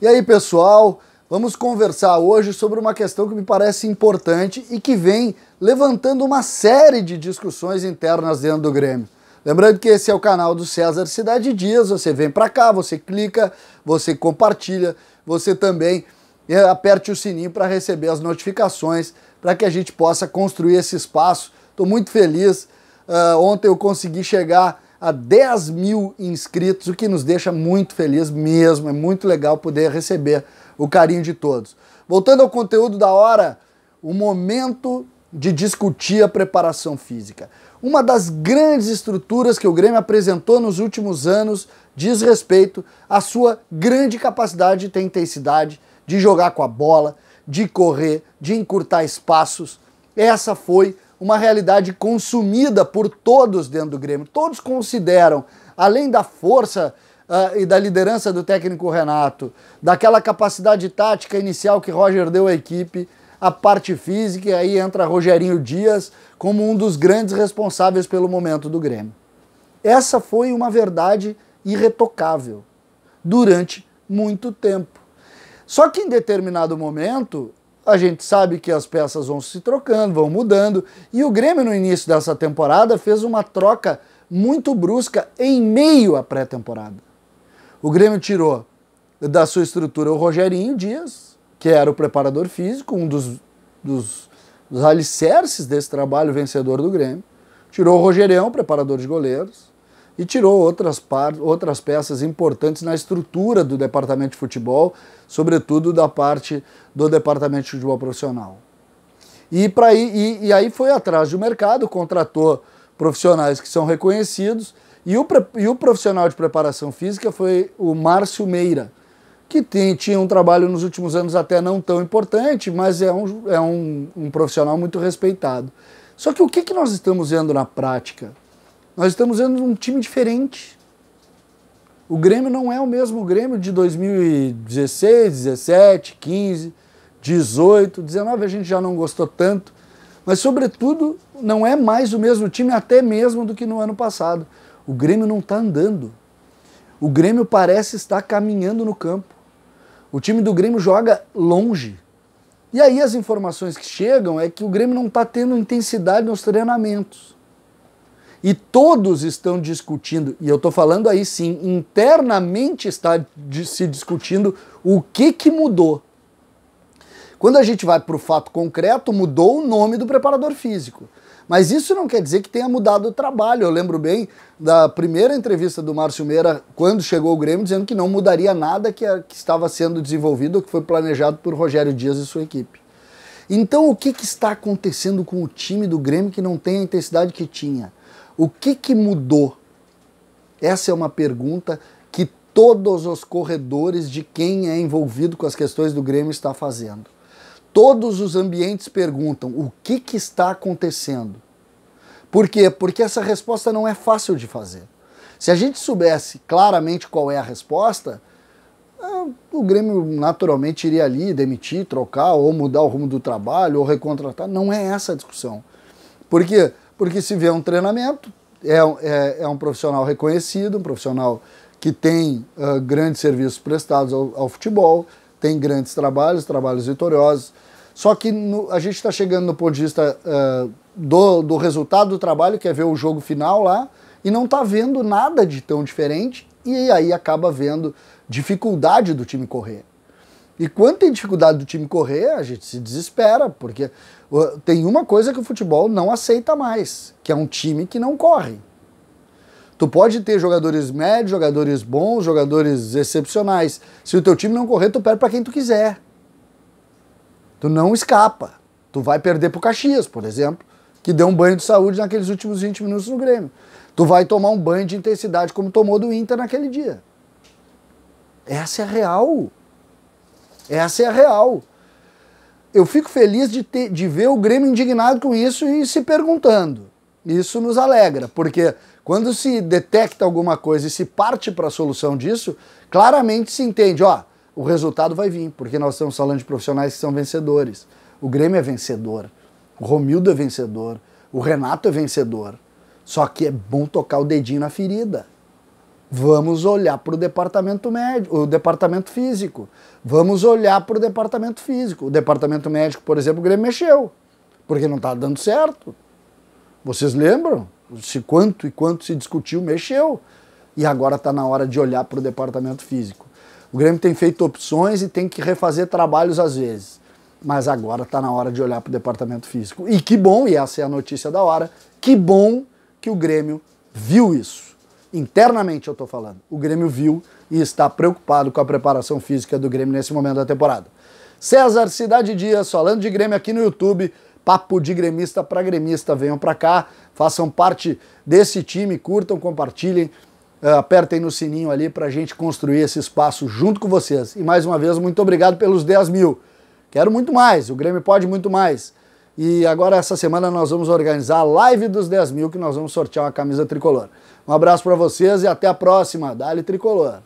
E aí, pessoal? Vamos conversar hoje sobre uma questão que me parece importante e que vem levantando uma série de discussões internas dentro do Grêmio. Lembrando que esse é o canal do César Cidade Dias, você vem para cá, você clica, você compartilha, você também é, aperte o sininho para receber as notificações, para que a gente possa construir esse espaço. Estou muito feliz. Uh, ontem eu consegui chegar a 10 mil inscritos, o que nos deixa muito feliz mesmo. É muito legal poder receber o carinho de todos. Voltando ao conteúdo da hora, o momento de discutir a preparação física. Uma das grandes estruturas que o Grêmio apresentou nos últimos anos diz respeito à sua grande capacidade de ter intensidade, de jogar com a bola, de correr, de encurtar espaços. Essa foi uma realidade consumida por todos dentro do Grêmio. Todos consideram, além da força uh, e da liderança do técnico Renato, daquela capacidade tática inicial que Roger deu à equipe, a parte física, e aí entra Rogerinho Dias como um dos grandes responsáveis pelo momento do Grêmio. Essa foi uma verdade irretocável durante muito tempo. Só que em determinado momento, a gente sabe que as peças vão se trocando, vão mudando, e o Grêmio no início dessa temporada fez uma troca muito brusca em meio à pré-temporada. O Grêmio tirou da sua estrutura o Rogerinho Dias, que era o preparador físico, um dos, dos, dos alicerces desse trabalho vencedor do Grêmio. Tirou o Rogerião, preparador de goleiros e tirou outras, outras peças importantes na estrutura do departamento de futebol, sobretudo da parte do departamento de futebol profissional. E, pra, e, e aí foi atrás do mercado, contratou profissionais que são reconhecidos, e o, e o profissional de preparação física foi o Márcio Meira, que tem, tinha um trabalho nos últimos anos até não tão importante, mas é um, é um, um profissional muito respeitado. Só que o que, que nós estamos vendo na prática? Nós estamos vendo um time diferente. O Grêmio não é o mesmo Grêmio de 2016, 17, 15, 18, 19, a gente já não gostou tanto. Mas, sobretudo, não é mais o mesmo time, até mesmo do que no ano passado. O Grêmio não está andando. O Grêmio parece estar caminhando no campo. O time do Grêmio joga longe. E aí as informações que chegam é que o Grêmio não está tendo intensidade nos treinamentos e todos estão discutindo, e eu estou falando aí sim, internamente está se discutindo o que, que mudou. Quando a gente vai para o fato concreto, mudou o nome do preparador físico. Mas isso não quer dizer que tenha mudado o trabalho. Eu lembro bem da primeira entrevista do Márcio Meira, quando chegou o Grêmio, dizendo que não mudaria nada que, a, que estava sendo desenvolvido que foi planejado por Rogério Dias e sua equipe. Então, o que, que está acontecendo com o time do Grêmio que não tem a intensidade que tinha? O que, que mudou? Essa é uma pergunta que todos os corredores de quem é envolvido com as questões do Grêmio está fazendo. Todos os ambientes perguntam o que, que está acontecendo. Por quê? Porque essa resposta não é fácil de fazer. Se a gente soubesse claramente qual é a resposta, ah, o Grêmio naturalmente iria ali demitir, trocar, ou mudar o rumo do trabalho, ou recontratar. Não é essa a discussão. Porque porque se vê um treinamento, é, é, é um profissional reconhecido, um profissional que tem uh, grandes serviços prestados ao, ao, futebol, tem grandes trabalhos, trabalhos vitoriosos. Só que no, a gente está chegando no ponto de vista uh, do, do resultado do trabalho, que é ver o jogo final lá, e não está vendo nada de tão diferente, e aí acaba vendo dificuldade do time correr. E quando tem dificuldade do time correr, a gente se desespera, porque tem uma coisa que o futebol não aceita mais, que é um time que não corre. Tu pode ter jogadores médios, jogadores bons, jogadores excepcionais. Se o teu time não correr, tu perde para quem tu quiser. Tu não escapa. Tu vai perder pro Caxias, por exemplo, que deu um banho de saúde naqueles últimos 20 minutos no Grêmio. Tu vai tomar um banho de intensidade como tomou do Inter naquele dia. Essa é a real. Essa é a real. Eu fico feliz de, ter, de ver o Grêmio indignado com isso e se perguntando. Isso nos alegra, porque quando se detecta alguma coisa e se parte para a solução disso, claramente se entende, ó, o resultado vai vir, porque nós estamos falando de profissionais que são vencedores. O Grêmio é vencedor, o Romildo é vencedor, o Renato é vencedor. Só que é bom tocar o dedinho na ferida. Vamos olhar para o departamento médico, o departamento físico. Vamos olhar para o departamento físico. O departamento médico, por exemplo, o Grêmio mexeu, porque não está dando certo. Vocês lembram? Se quanto e quanto se discutiu, mexeu. E agora está na hora de olhar para o departamento físico. O Grêmio tem feito opções e tem que refazer trabalhos às vezes. Mas agora está na hora de olhar para o departamento físico. E que bom, e essa é a notícia da hora, que bom que o Grêmio viu isso. Internamente eu estou falando. O Grêmio viu e está preocupado com a preparação física do Grêmio nesse momento da temporada. César Cidade Dias, falando de Grêmio aqui no YouTube. Papo de gremista para gremista. Venham para cá, façam parte desse time, curtam, compartilhem, eh, apertem no sininho ali para a gente construir esse espaço junto com vocês. E mais uma vez, muito obrigado pelos 10 mil. Quero muito mais, o Grêmio pode muito mais. E agora, essa semana, nós vamos organizar a live dos 10 mil, que nós vamos sortear uma camisa tricolor. Um abraço para vocês e até a próxima. Dali Tricolor.